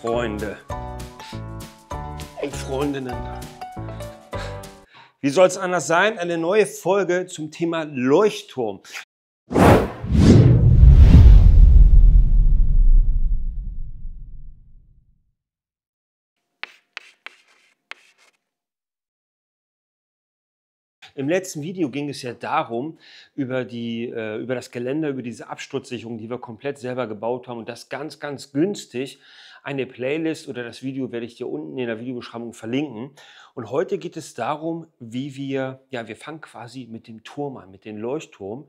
Freunde. Und Freundinnen. Wie soll es anders sein? Eine neue Folge zum Thema Leuchtturm. Im letzten Video ging es ja darum, über, die, äh, über das Geländer, über diese Absturzsicherung, die wir komplett selber gebaut haben und das ganz, ganz günstig eine Playlist oder das Video werde ich dir unten in der Videobeschreibung verlinken. Und heute geht es darum, wie wir, ja, wir fangen quasi mit dem Turm an, mit dem Leuchtturm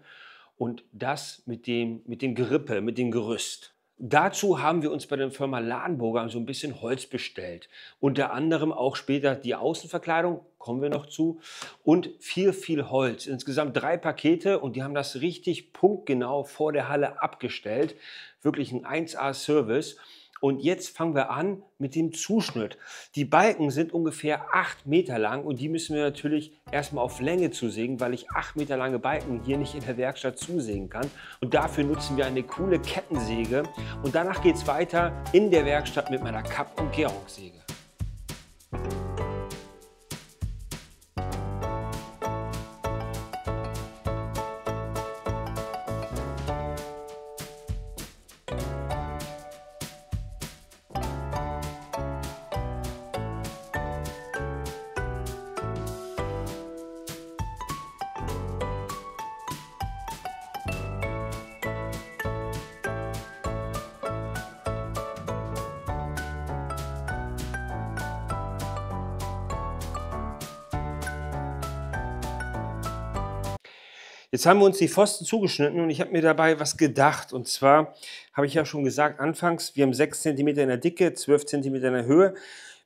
und das mit dem, mit dem Gerippe, mit dem Gerüst. Dazu haben wir uns bei der Firma Ladenburger so ein bisschen Holz bestellt. Unter anderem auch später die Außenverkleidung, kommen wir noch zu, und viel, viel Holz. Insgesamt drei Pakete und die haben das richtig punktgenau vor der Halle abgestellt. Wirklich ein 1A-Service. Und jetzt fangen wir an mit dem Zuschnitt. Die Balken sind ungefähr 8 Meter lang und die müssen wir natürlich erstmal auf Länge zusägen, weil ich 8 Meter lange Balken hier nicht in der Werkstatt zusägen kann. Und dafür nutzen wir eine coole Kettensäge und danach geht es weiter in der Werkstatt mit meiner Kapp- und Gärungssäge. Jetzt haben wir uns die Pfosten zugeschnitten und ich habe mir dabei was gedacht. Und zwar habe ich ja schon gesagt, anfangs, wir haben 6 cm in der Dicke, 12 cm in der Höhe.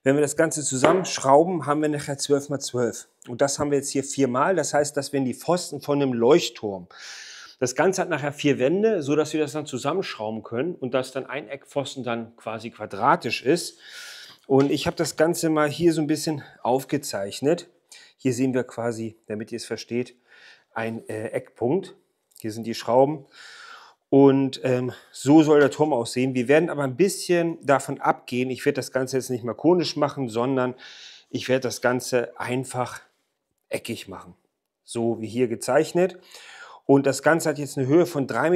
Wenn wir das Ganze zusammenschrauben, haben wir nachher 12 mal 12. Und das haben wir jetzt hier viermal. Das heißt, das wären die Pfosten von einem Leuchtturm. Das Ganze hat nachher vier Wände, sodass wir das dann zusammenschrauben können und dass dann ein Eckpfosten dann quasi quadratisch ist. Und ich habe das Ganze mal hier so ein bisschen aufgezeichnet. Hier sehen wir quasi, damit ihr es versteht, ein äh, Eckpunkt. Hier sind die Schrauben. Und ähm, so soll der Turm aussehen. Wir werden aber ein bisschen davon abgehen. Ich werde das Ganze jetzt nicht mal konisch machen, sondern ich werde das Ganze einfach eckig machen. So wie hier gezeichnet. Und das Ganze hat jetzt eine Höhe von 3,50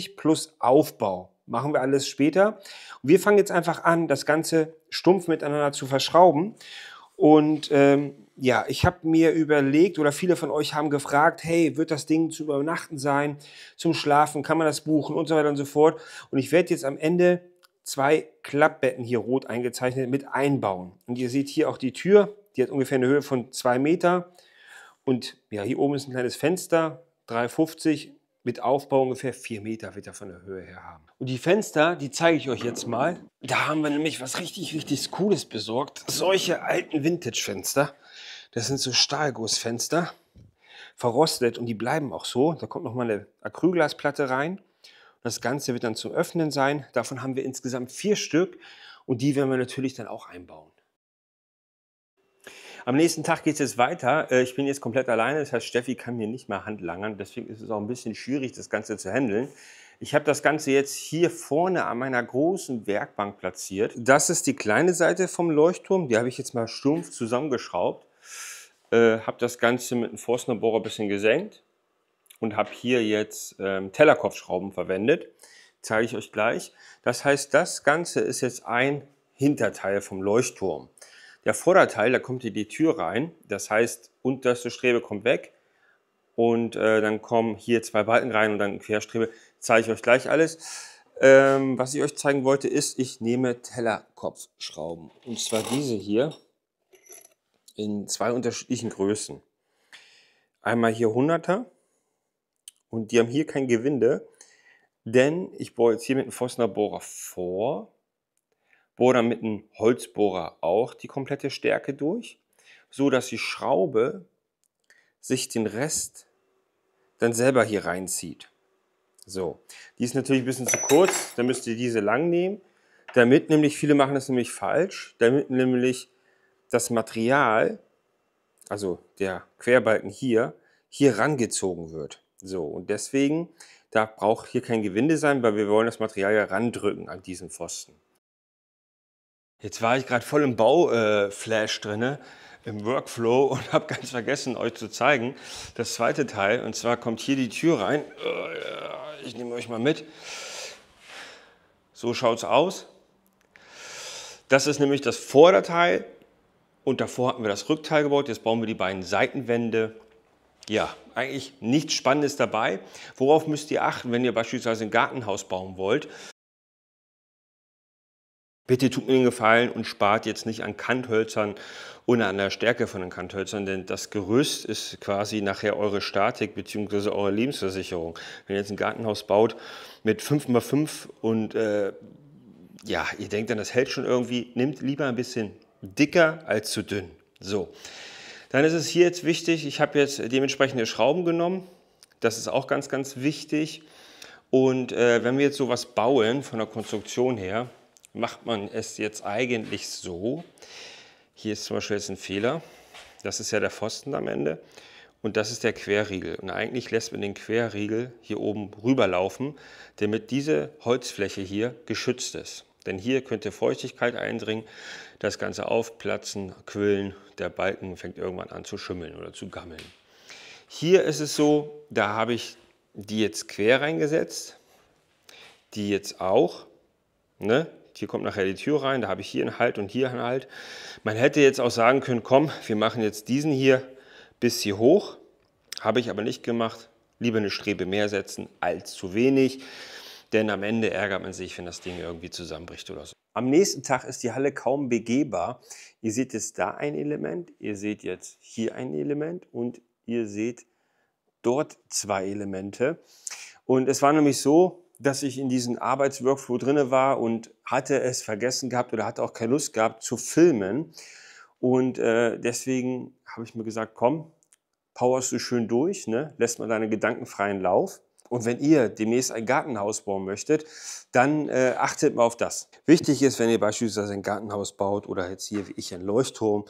Meter plus Aufbau. Machen wir alles später. Und wir fangen jetzt einfach an, das Ganze stumpf miteinander zu verschrauben. Und ähm, ja, ich habe mir überlegt oder viele von euch haben gefragt, hey, wird das Ding zu übernachten sein, zum Schlafen, kann man das buchen und so weiter und so fort. Und ich werde jetzt am Ende zwei Klappbetten hier rot eingezeichnet mit einbauen. Und ihr seht hier auch die Tür, die hat ungefähr eine Höhe von zwei Meter. Und ja, hier oben ist ein kleines Fenster, 350 mit Aufbau ungefähr 4 Meter wird er von der Höhe her haben. Und die Fenster, die zeige ich euch jetzt mal. Da haben wir nämlich was richtig, richtig Cooles besorgt. Solche alten Vintage-Fenster. Das sind so Stahlgussfenster, verrostet und die bleiben auch so. Da kommt nochmal eine Acrylglasplatte rein. Das Ganze wird dann zu Öffnen sein. Davon haben wir insgesamt vier Stück und die werden wir natürlich dann auch einbauen. Am nächsten Tag geht es jetzt weiter. Äh, ich bin jetzt komplett alleine, das heißt, Steffi kann mir nicht mehr handlangern. Deswegen ist es auch ein bisschen schwierig, das Ganze zu handeln. Ich habe das Ganze jetzt hier vorne an meiner großen Werkbank platziert. Das ist die kleine Seite vom Leuchtturm. Die habe ich jetzt mal stumpf zusammengeschraubt. Äh, habe das Ganze mit einem Forstnerbohrer ein bisschen gesenkt und habe hier jetzt ähm, Tellerkopfschrauben verwendet. Zeige ich euch gleich. Das heißt, das Ganze ist jetzt ein Hinterteil vom Leuchtturm. Der Vorderteil, da kommt hier die Tür rein. Das heißt, unterste Strebe kommt weg und äh, dann kommen hier zwei Balken rein und dann Querstrebe. Zeige ich euch gleich alles. Ähm, was ich euch zeigen wollte, ist, ich nehme Tellerkopfschrauben. Und zwar diese hier in zwei unterschiedlichen Größen. Einmal hier 100er und die haben hier kein Gewinde, denn ich bohre jetzt hier mit einem Vossner Bohrer vor, bohre dann mit einem Holzbohrer auch die komplette Stärke durch, so dass die Schraube sich den Rest dann selber hier reinzieht. So, die ist natürlich ein bisschen zu kurz, dann müsst ihr diese lang nehmen, damit nämlich, viele machen das nämlich falsch, damit nämlich das Material, also der Querbalken hier, hier rangezogen wird. So, und deswegen, da braucht hier kein Gewinde sein, weil wir wollen das Material ja randrücken an diesen Pfosten. Jetzt war ich gerade voll im Bauflash äh, drinne, im Workflow und habe ganz vergessen, euch zu zeigen, das zweite Teil. Und zwar kommt hier die Tür rein. Äh, ich nehme euch mal mit. So schaut es aus. Das ist nämlich das Vorderteil und davor hatten wir das Rückteil gebaut, jetzt bauen wir die beiden Seitenwände. Ja, eigentlich nichts Spannendes dabei. Worauf müsst ihr achten, wenn ihr beispielsweise ein Gartenhaus bauen wollt? Bitte tut mir den Gefallen und spart jetzt nicht an Kanthölzern oder an der Stärke von den Kanthölzern, denn das Gerüst ist quasi nachher eure Statik bzw. eure Lebensversicherung. Wenn ihr jetzt ein Gartenhaus baut mit 5x5 und äh, ja, ihr denkt dann, das hält schon irgendwie, nehmt lieber ein bisschen dicker als zu dünn. So, dann ist es hier jetzt wichtig, ich habe jetzt dementsprechende Schrauben genommen. Das ist auch ganz, ganz wichtig. Und äh, wenn wir jetzt sowas bauen, von der Konstruktion her, macht man es jetzt eigentlich so. Hier ist zum Beispiel jetzt ein Fehler. Das ist ja der Pfosten am Ende. Und das ist der Querriegel. Und eigentlich lässt man den Querriegel hier oben rüberlaufen, damit diese Holzfläche hier geschützt ist. Denn hier könnte Feuchtigkeit eindringen, das Ganze aufplatzen, quillen, der Balken fängt irgendwann an zu schimmeln oder zu gammeln. Hier ist es so, da habe ich die jetzt quer reingesetzt, die jetzt auch. Ne? Hier kommt nachher die Tür rein, da habe ich hier einen Halt und hier einen Halt. Man hätte jetzt auch sagen können, komm, wir machen jetzt diesen hier bis hier hoch. Habe ich aber nicht gemacht. Lieber eine Strebe mehr setzen als zu wenig. Denn am Ende ärgert man sich, wenn das Ding irgendwie zusammenbricht oder so. Am nächsten Tag ist die Halle kaum begehbar. Ihr seht jetzt da ein Element, ihr seht jetzt hier ein Element und ihr seht dort zwei Elemente. Und es war nämlich so, dass ich in diesem Arbeitsworkflow drin war und hatte es vergessen gehabt oder hatte auch keine Lust gehabt zu filmen. Und äh, deswegen habe ich mir gesagt, komm, powerst du schön durch, ne? lässt mal deine Gedanken freien Lauf. Und wenn ihr demnächst ein Gartenhaus bauen möchtet, dann äh, achtet mal auf das. Wichtig ist, wenn ihr beispielsweise ein Gartenhaus baut oder jetzt hier wie ich ein Leuchtturm,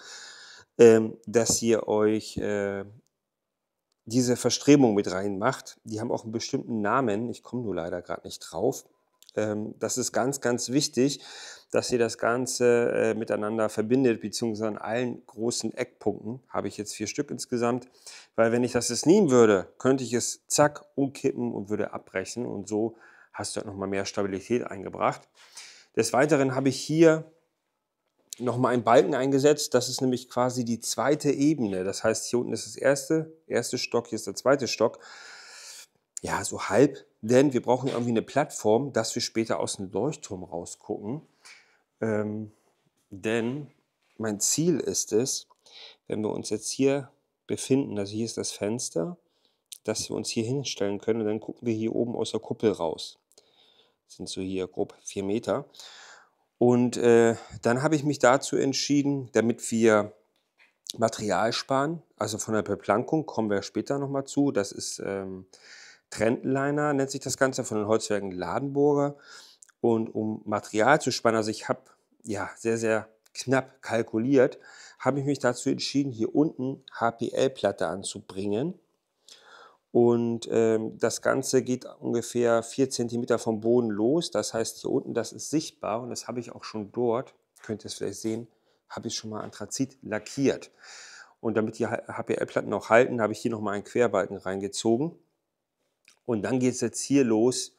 ähm, dass ihr euch äh, diese Verstrebung mit reinmacht. Die haben auch einen bestimmten Namen. Ich komme nur leider gerade nicht drauf ähm, das ist ganz, ganz wichtig, dass ihr das Ganze äh, miteinander verbindet, beziehungsweise an allen großen Eckpunkten, habe ich jetzt vier Stück insgesamt, weil wenn ich das jetzt nehmen würde, könnte ich es zack umkippen und würde abbrechen und so hast du halt nochmal mehr Stabilität eingebracht. Des Weiteren habe ich hier nochmal einen Balken eingesetzt. Das ist nämlich quasi die zweite Ebene. Das heißt, hier unten ist das erste, erste Stock, hier ist der zweite Stock. Ja, so halb denn wir brauchen irgendwie eine Plattform, dass wir später aus dem Leuchtturm rausgucken. Ähm, denn mein Ziel ist es, wenn wir uns jetzt hier befinden, also hier ist das Fenster, dass wir uns hier hinstellen können und dann gucken wir hier oben aus der Kuppel raus. Das sind so hier grob vier Meter. Und äh, dann habe ich mich dazu entschieden, damit wir Material sparen, also von der Beplankung kommen wir später nochmal zu. Das ist ähm, Trendliner nennt sich das Ganze von den Holzwerken Ladenburger. Und um Material zu spannen, also ich habe ja sehr, sehr knapp kalkuliert, habe ich mich dazu entschieden, hier unten HPL-Platte anzubringen. Und ähm, das Ganze geht ungefähr 4 cm vom Boden los. Das heißt, hier unten, das ist sichtbar und das habe ich auch schon dort, könnt ihr es vielleicht sehen, habe ich schon mal Anthrazit lackiert. Und damit die HPL-Platten auch halten, habe ich hier nochmal einen Querbalken reingezogen. Und dann geht es jetzt hier los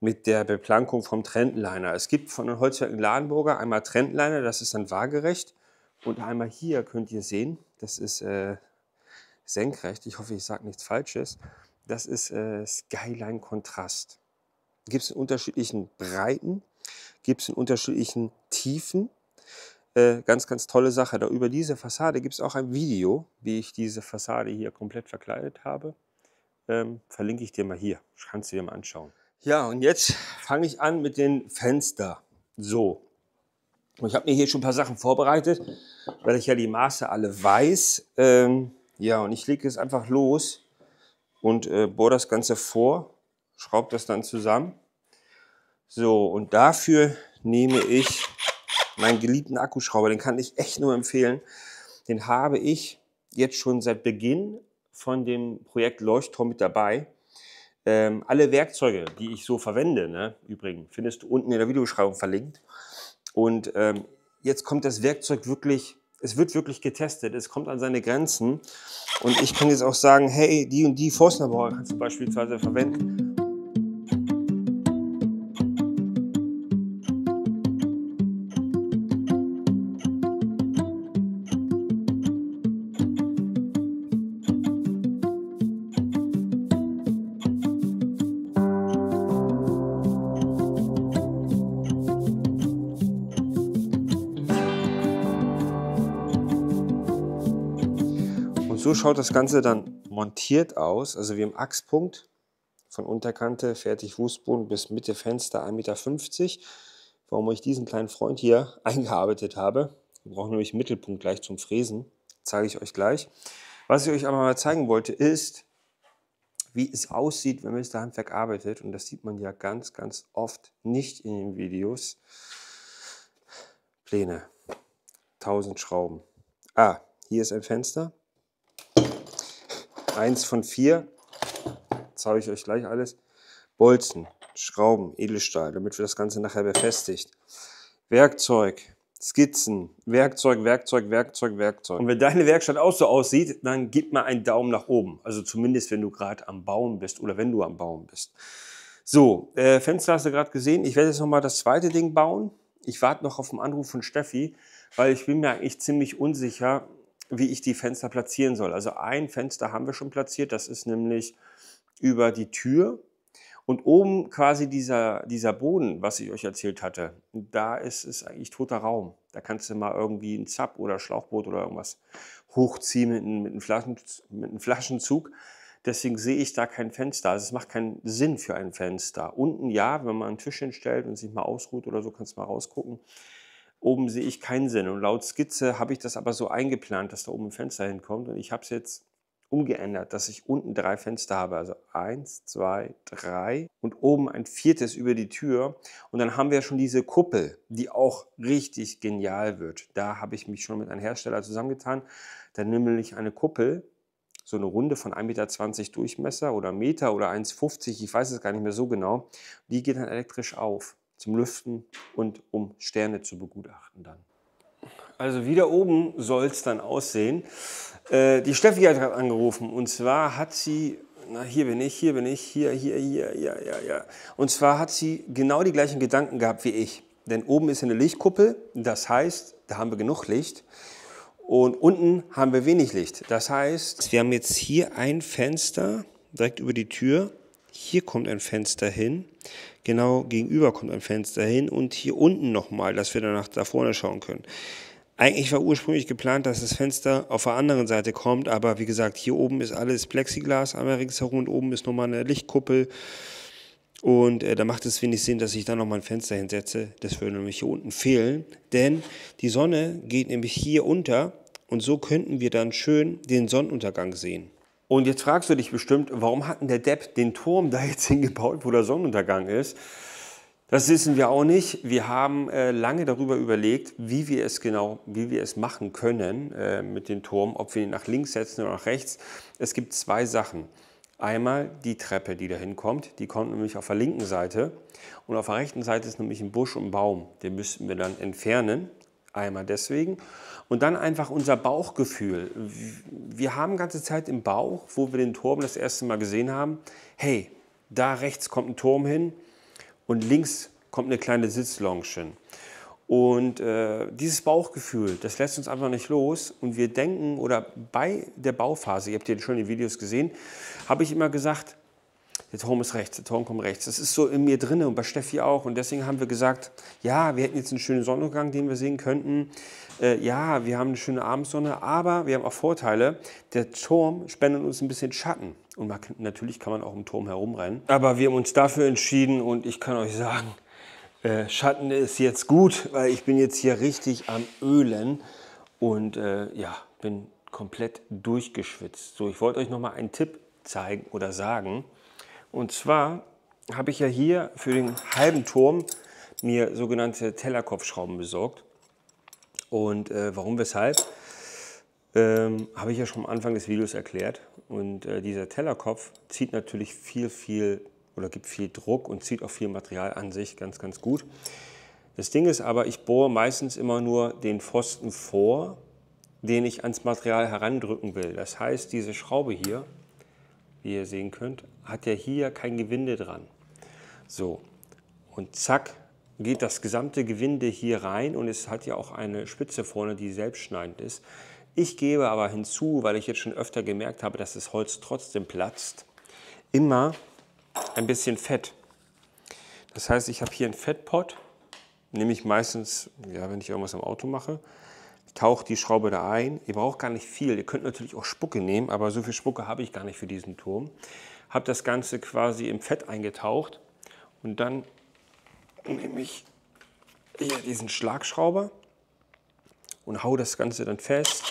mit der Beplankung vom Trendliner. Es gibt von den Holzwerken Ladenburger einmal Trendliner, das ist dann waagerecht. Und einmal hier könnt ihr sehen, das ist äh, senkrecht. Ich hoffe, ich sage nichts Falsches. Das ist äh, Skyline Kontrast. Gibt es in unterschiedlichen Breiten, gibt es in unterschiedlichen Tiefen. Äh, ganz, ganz tolle Sache. Da über diese Fassade gibt es auch ein Video, wie ich diese Fassade hier komplett verkleidet habe ähm, verlinke ich dir mal hier. Kannst du dir mal anschauen. Ja, und jetzt fange ich an mit den Fenster. So. Ich habe mir hier schon ein paar Sachen vorbereitet, weil ich ja die Maße alle weiß. Ähm, ja, und ich lege es einfach los und äh, bohre das Ganze vor, schraube das dann zusammen. So, und dafür nehme ich meinen geliebten Akkuschrauber. Den kann ich echt nur empfehlen. Den habe ich jetzt schon seit Beginn von dem Projekt Leuchtturm mit dabei. Ähm, alle Werkzeuge, die ich so verwende, ne, übrigens, findest du unten in der Videobeschreibung verlinkt. Und ähm, jetzt kommt das Werkzeug wirklich, es wird wirklich getestet, es kommt an seine Grenzen. Und ich kann jetzt auch sagen, hey, die und die Forstnerbauer kannst du beispielsweise verwenden. So schaut das Ganze dann montiert aus. Also wir haben Achspunkt von Unterkante, fertig Fußboden bis Mitte Fenster 1,50 Meter. Warum ich diesen kleinen Freund hier eingearbeitet habe. Wir brauchen nämlich Mittelpunkt gleich zum Fräsen. Zeige ich euch gleich. Was ich euch aber mal zeigen wollte ist, wie es aussieht, wenn man Mr. arbeitet. Und das sieht man ja ganz, ganz oft nicht in den Videos. Pläne, 1000 Schrauben. Ah, hier ist ein Fenster eins von vier. Zeige ich euch gleich alles. Bolzen, Schrauben, Edelstahl, damit wir das Ganze nachher befestigt. Werkzeug, Skizzen, Werkzeug, Werkzeug, Werkzeug, Werkzeug. Und wenn deine Werkstatt auch so aussieht, dann gib mal einen Daumen nach oben. Also zumindest, wenn du gerade am Bauen bist oder wenn du am Bauen bist. So, äh, Fenster hast du gerade gesehen. Ich werde jetzt nochmal das zweite Ding bauen. Ich warte noch auf den Anruf von Steffi, weil ich bin mir eigentlich ziemlich unsicher, wie ich die Fenster platzieren soll. Also ein Fenster haben wir schon platziert, das ist nämlich über die Tür. Und oben quasi dieser, dieser Boden, was ich euch erzählt hatte, da ist es eigentlich toter Raum. Da kannst du mal irgendwie ein Zap oder Schlauchboot oder irgendwas hochziehen mit mit einem, Flaschen, mit einem Flaschenzug. Deswegen sehe ich da kein Fenster. Also es macht keinen Sinn für ein Fenster. Unten ja, wenn man einen Tisch hinstellt und sich mal ausruht oder so, kannst du mal rausgucken. Oben sehe ich keinen Sinn. Und laut Skizze habe ich das aber so eingeplant, dass da oben ein Fenster hinkommt. Und ich habe es jetzt umgeändert, dass ich unten drei Fenster habe. Also eins, zwei, drei und oben ein viertes über die Tür. Und dann haben wir schon diese Kuppel, die auch richtig genial wird. Da habe ich mich schon mit einem Hersteller zusammengetan. Dann nehme ich eine Kuppel, so eine Runde von 1,20 Meter Durchmesser oder Meter oder 1,50, ich weiß es gar nicht mehr so genau. Die geht dann elektrisch auf zum Lüften und um Sterne zu begutachten dann. Also wieder oben soll es dann aussehen. Äh, die Steffi hat gerade angerufen und zwar hat sie, na hier bin ich, hier bin ich, hier, hier, hier, ja, ja, ja. Und zwar hat sie genau die gleichen Gedanken gehabt wie ich. Denn oben ist eine Lichtkuppel, das heißt, da haben wir genug Licht. Und unten haben wir wenig Licht. Das heißt, wir haben jetzt hier ein Fenster direkt über die Tür hier kommt ein Fenster hin, genau gegenüber kommt ein Fenster hin und hier unten nochmal, dass wir danach da vorne schauen können. Eigentlich war ursprünglich geplant, dass das Fenster auf der anderen Seite kommt, aber wie gesagt, hier oben ist alles Plexiglas einmal ringsherum und oben ist nochmal eine Lichtkuppel. Und äh, da macht es wenig Sinn, dass ich da nochmal ein Fenster hinsetze. Das würde nämlich hier unten fehlen, denn die Sonne geht nämlich hier unter und so könnten wir dann schön den Sonnenuntergang sehen. Und jetzt fragst du dich bestimmt, warum hat denn der Depp den Turm da jetzt hingebaut, wo der Sonnenuntergang ist? Das wissen wir auch nicht. Wir haben äh, lange darüber überlegt, wie wir es genau, wie wir es machen können äh, mit dem Turm, ob wir ihn nach links setzen oder nach rechts. Es gibt zwei Sachen. Einmal die Treppe, die da hinkommt, die kommt nämlich auf der linken Seite und auf der rechten Seite ist nämlich ein Busch und ein Baum. Den müssten wir dann entfernen. Einmal deswegen und dann einfach unser Bauchgefühl. Wir haben ganze Zeit im Bauch, wo wir den Turm das erste Mal gesehen haben, hey, da rechts kommt ein Turm hin und links kommt eine kleine Sitzlounge hin. Und äh, dieses Bauchgefühl, das lässt uns einfach nicht los. Und wir denken, oder bei der Bauphase, ihr habt ja schon die Videos gesehen, habe ich immer gesagt, der Turm ist rechts, der Turm kommt rechts. Das ist so in mir drin und bei Steffi auch. Und deswegen haben wir gesagt, ja, wir hätten jetzt einen schönen Sonnengang, den wir sehen könnten. Äh, ja, wir haben eine schöne Abendsonne, aber wir haben auch Vorteile. Der Turm spendet uns ein bisschen Schatten. Und man, natürlich kann man auch im Turm herumrennen. Aber wir haben uns dafür entschieden und ich kann euch sagen, äh, Schatten ist jetzt gut, weil ich bin jetzt hier richtig am Ölen und äh, ja, bin komplett durchgeschwitzt. So, ich wollte euch noch mal einen Tipp zeigen oder sagen. Und zwar habe ich ja hier für den halben Turm mir sogenannte Tellerkopfschrauben besorgt. Und äh, warum, weshalb, ähm, habe ich ja schon am Anfang des Videos erklärt. Und äh, dieser Tellerkopf zieht natürlich viel, viel oder gibt viel Druck und zieht auch viel Material an sich ganz, ganz gut. Das Ding ist aber, ich bohre meistens immer nur den Pfosten vor, den ich ans Material herandrücken will. Das heißt, diese Schraube hier wie ihr sehen könnt, hat er hier kein Gewinde dran. So, und zack, geht das gesamte Gewinde hier rein und es hat ja auch eine Spitze vorne, die selbstschneidend ist. Ich gebe aber hinzu, weil ich jetzt schon öfter gemerkt habe, dass das Holz trotzdem platzt, immer ein bisschen Fett. Das heißt, ich habe hier einen Fettpot, nehme ich meistens, ja, wenn ich irgendwas im Auto mache, taucht die Schraube da ein. Ihr braucht gar nicht viel. Ihr könnt natürlich auch Spucke nehmen, aber so viel Spucke habe ich gar nicht für diesen Turm. Habe das Ganze quasi im Fett eingetaucht und dann nehme ich hier diesen Schlagschrauber und haue das Ganze dann fest.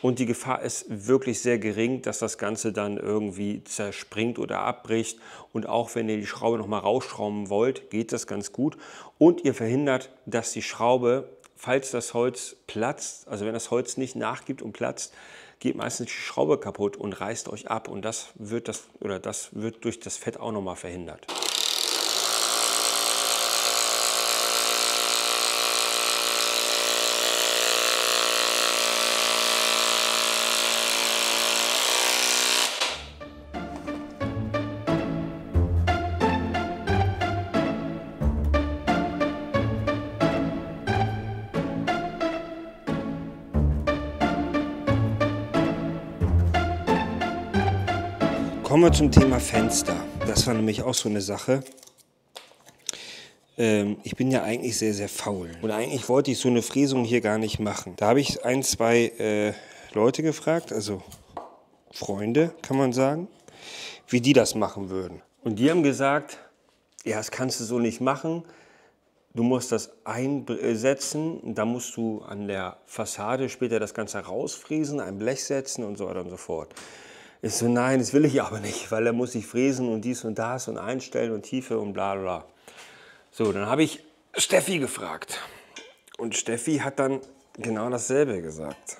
Und die Gefahr ist wirklich sehr gering, dass das Ganze dann irgendwie zerspringt oder abbricht. Und auch wenn ihr die Schraube nochmal rausschrauben wollt, geht das ganz gut. Und ihr verhindert, dass die Schraube falls das Holz platzt, also wenn das Holz nicht nachgibt und platzt, geht meistens die Schraube kaputt und reißt euch ab und das wird das oder das wird durch das Fett auch nochmal verhindert. Kommen wir zum Thema Fenster. Das war nämlich auch so eine Sache. Ähm, ich bin ja eigentlich sehr, sehr faul. Und eigentlich wollte ich so eine Fräsung hier gar nicht machen. Da habe ich ein, zwei äh, Leute gefragt, also Freunde, kann man sagen, wie die das machen würden. Und die haben gesagt, ja, das kannst du so nicht machen. Du musst das einsetzen, da musst du an der Fassade später das Ganze rausfräsen, ein Blech setzen und so weiter und so fort. Ich so, nein, das will ich aber nicht, weil er muss sich fräsen und dies und das und einstellen und Tiefe und bla bla. So, dann habe ich Steffi gefragt. Und Steffi hat dann genau dasselbe gesagt.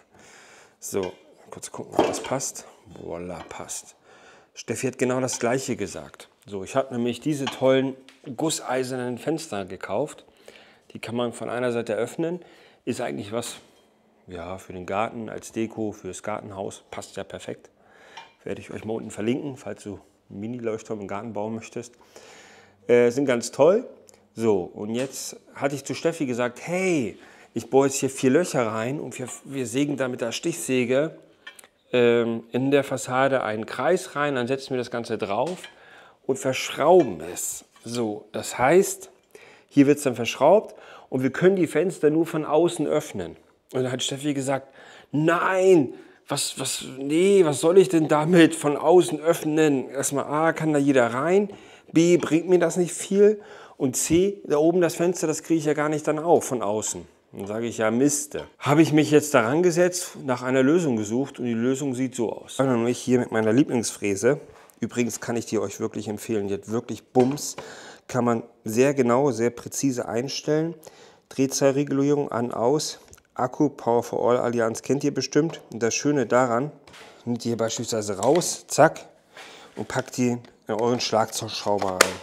So, kurz gucken, ob das passt. Voila, passt. Steffi hat genau das gleiche gesagt. So, ich habe nämlich diese tollen gusseisernen Fenster gekauft. Die kann man von einer Seite öffnen. Ist eigentlich was ja, für den Garten als Deko, fürs Gartenhaus. Passt ja perfekt werde ich euch mal unten verlinken, falls du einen Mini-Leuchtturm im Garten bauen möchtest. Äh, sind ganz toll. So, und jetzt hatte ich zu Steffi gesagt, hey, ich bohre jetzt hier vier Löcher rein und wir, wir sägen da mit der Stichsäge ähm, in der Fassade einen Kreis rein, dann setzen wir das Ganze drauf und verschrauben es. So, das heißt, hier wird es dann verschraubt und wir können die Fenster nur von außen öffnen. Und dann hat Steffi gesagt, nein, was, was, nee, was soll ich denn damit von außen öffnen? Erstmal A, kann da jeder rein, B, bringt mir das nicht viel und C, da oben das Fenster, das kriege ich ja gar nicht dann auf von außen. Dann sage ich ja, Miste. Habe ich mich jetzt daran gesetzt, nach einer Lösung gesucht und die Lösung sieht so aus. Und dann ich hier mit meiner Lieblingsfräse. Übrigens kann ich die euch wirklich empfehlen. Die hat wirklich Bums. Kann man sehr genau, sehr präzise einstellen. Drehzahlregulierung an, aus. Akku Power for All Allianz kennt ihr bestimmt. Und das Schöne daran, nehmt ihr beispielsweise raus, zack, und packt die in euren Schlagzeugschrauber rein.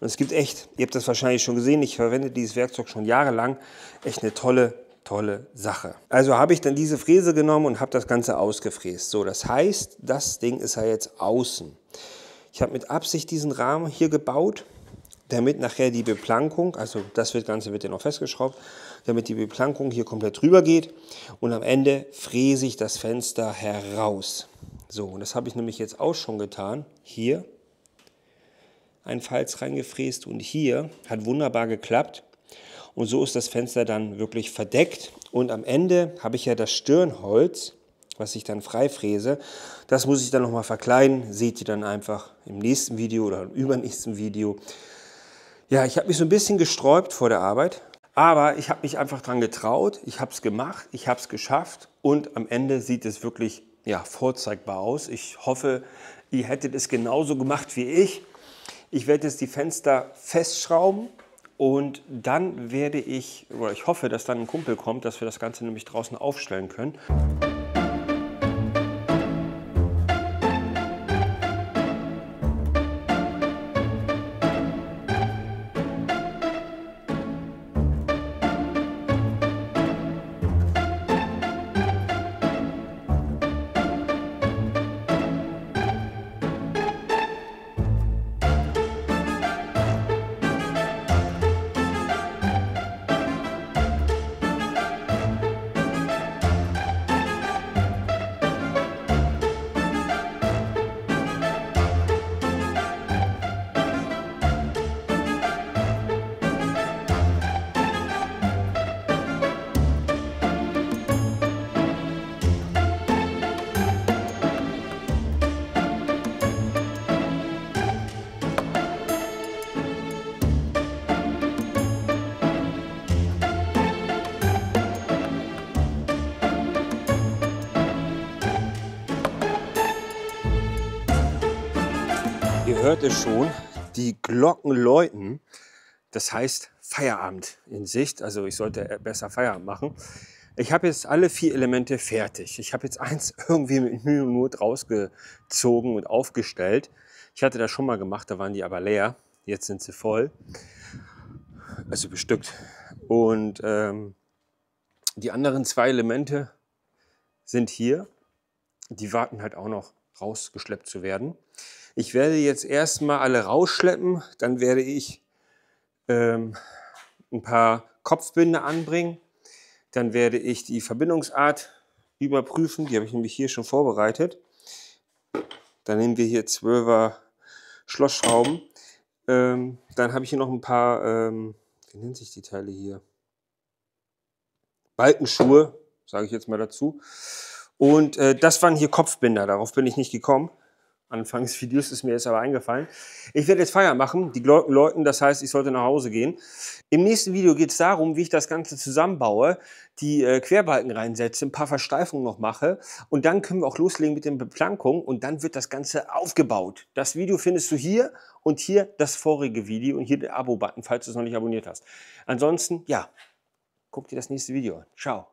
Und es gibt echt, ihr habt das wahrscheinlich schon gesehen, ich verwende dieses Werkzeug schon jahrelang, echt eine tolle, tolle Sache. Also habe ich dann diese Fräse genommen und habe das Ganze ausgefräst. So, das heißt, das Ding ist ja jetzt außen. Ich habe mit Absicht diesen Rahmen hier gebaut, damit nachher die Beplankung, also das Ganze wird ja noch festgeschraubt, damit die Beplankung hier komplett drüber geht. Und am Ende fräse ich das Fenster heraus. So, und das habe ich nämlich jetzt auch schon getan. Hier ein Falz reingefräst und hier hat wunderbar geklappt. Und so ist das Fenster dann wirklich verdeckt. Und am Ende habe ich ja das Stirnholz, was ich dann frei fräse. Das muss ich dann nochmal verkleiden. Seht ihr dann einfach im nächsten Video oder im übernächsten Video. Ja, ich habe mich so ein bisschen gesträubt vor der Arbeit, aber ich habe mich einfach dran getraut, ich habe es gemacht, ich habe es geschafft und am Ende sieht es wirklich ja, vorzeigbar aus. Ich hoffe, ihr hättet es genauso gemacht wie ich. Ich werde jetzt die Fenster festschrauben und dann werde ich, oder ich hoffe, dass dann ein Kumpel kommt, dass wir das Ganze nämlich draußen aufstellen können. Ihr hört es schon, die Glocken läuten. Das heißt Feierabend in Sicht. Also ich sollte besser Feierabend machen. Ich habe jetzt alle vier Elemente fertig. Ich habe jetzt eins irgendwie mit Mühe und Not rausgezogen und aufgestellt. Ich hatte das schon mal gemacht, da waren die aber leer. Jetzt sind sie voll. Also bestückt. Und ähm, die anderen zwei Elemente sind hier. Die warten halt auch noch rausgeschleppt zu werden. Ich werde jetzt erstmal alle rausschleppen, dann werde ich ähm, ein paar Kopfbinde anbringen, dann werde ich die Verbindungsart überprüfen, die habe ich nämlich hier schon vorbereitet. Dann nehmen wir hier 12er Schlossschrauben. Ähm, dann habe ich hier noch ein paar, ähm, wie nennen sich die Teile hier? Balkenschuhe, sage ich jetzt mal dazu. Und äh, das waren hier Kopfbinder, darauf bin ich nicht gekommen. Anfangsvideos, ist mir jetzt aber eingefallen. Ich werde jetzt Feier machen, die Glocken läuten, das heißt, ich sollte nach Hause gehen. Im nächsten Video geht es darum, wie ich das Ganze zusammenbaue, die äh, Querbalken reinsetze, ein paar Versteifungen noch mache und dann können wir auch loslegen mit den Beplankungen und dann wird das Ganze aufgebaut. Das Video findest du hier und hier das vorige Video und hier den Abo-Button, falls du es noch nicht abonniert hast. Ansonsten, ja, guck dir das nächste Video an. Ciao.